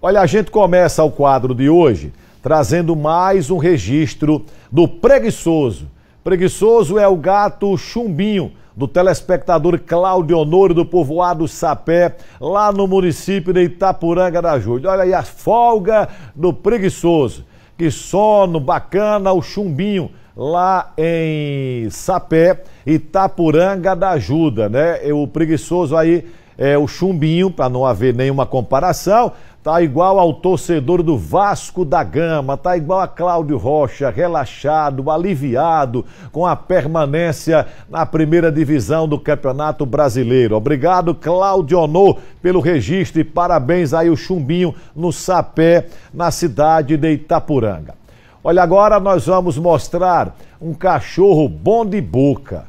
Olha, a gente começa o quadro de hoje trazendo mais um registro do preguiçoso. Preguiçoso é o gato chumbinho do telespectador Cláudio Honório do povoado Sapé, lá no município de Itapuranga da Júlia. Olha aí a folga do preguiçoso. Que sono bacana o chumbinho lá em Sapé, Itapuranga da Ajuda, né? O preguiçoso aí é, o chumbinho, para não haver nenhuma comparação, tá igual ao torcedor do Vasco da Gama, tá igual a Cláudio Rocha, relaxado, aliviado com a permanência na primeira divisão do Campeonato Brasileiro. Obrigado, Cláudio Onô, pelo registro e parabéns aí o chumbinho no Sapé, na cidade de Itapuranga. Olha, agora nós vamos mostrar um cachorro bom de boca.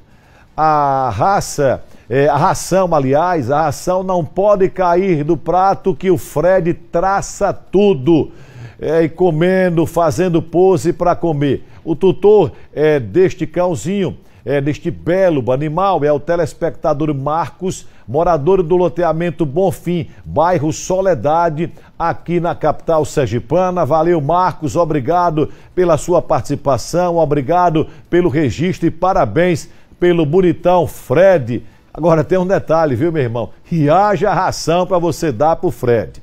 A raça é, a ração, aliás, a ração não pode cair do prato que o Fred traça tudo. É, e comendo, fazendo pose para comer. O tutor é, deste cãozinho, é, deste belo animal, é o telespectador Marcos, morador do loteamento Bonfim, bairro Soledade, aqui na capital sergipana. Valeu, Marcos, obrigado pela sua participação, obrigado pelo registro e parabéns pelo bonitão Fred. Agora tem um detalhe, viu, meu irmão? E haja ração para você dar para o Fred.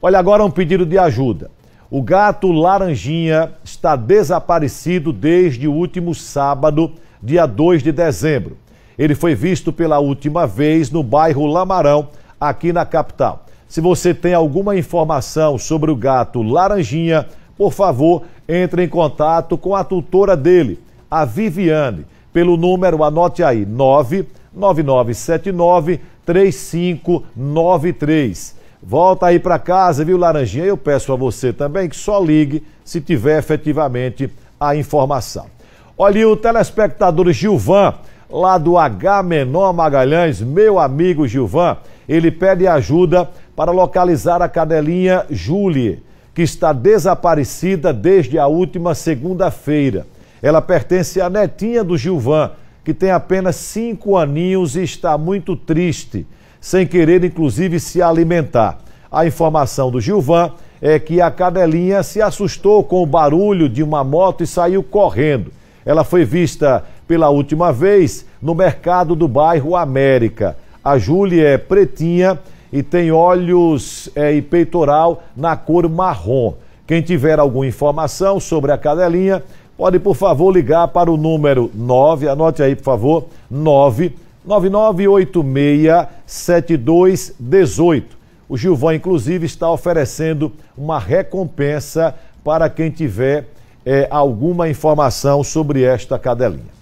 Olha agora um pedido de ajuda. O gato Laranjinha está desaparecido desde o último sábado, dia 2 de dezembro. Ele foi visto pela última vez no bairro Lamarão, aqui na capital. Se você tem alguma informação sobre o gato Laranjinha, por favor, entre em contato com a tutora dele, a Viviane, pelo número, anote aí, 9 9979 3593. Volta aí para casa, viu, Laranjinha? Eu peço a você também que só ligue se tiver efetivamente a informação. Olha, o telespectador Gilvan, lá do H Menor Magalhães, meu amigo Gilvan, ele pede ajuda para localizar a cadelinha Julie, que está desaparecida desde a última segunda-feira. Ela pertence à netinha do Gilvan, que tem apenas cinco aninhos e está muito triste, sem querer inclusive se alimentar. A informação do Gilvan é que a cadelinha se assustou com o barulho de uma moto e saiu correndo. Ela foi vista pela última vez no mercado do bairro América. A Júlia é pretinha e tem olhos é, e peitoral na cor marrom. Quem tiver alguma informação sobre a cadelinha, pode, por favor, ligar para o número 9, anote aí, por favor, 999867218. O Gilvão, inclusive, está oferecendo uma recompensa para quem tiver é, alguma informação sobre esta cadelinha.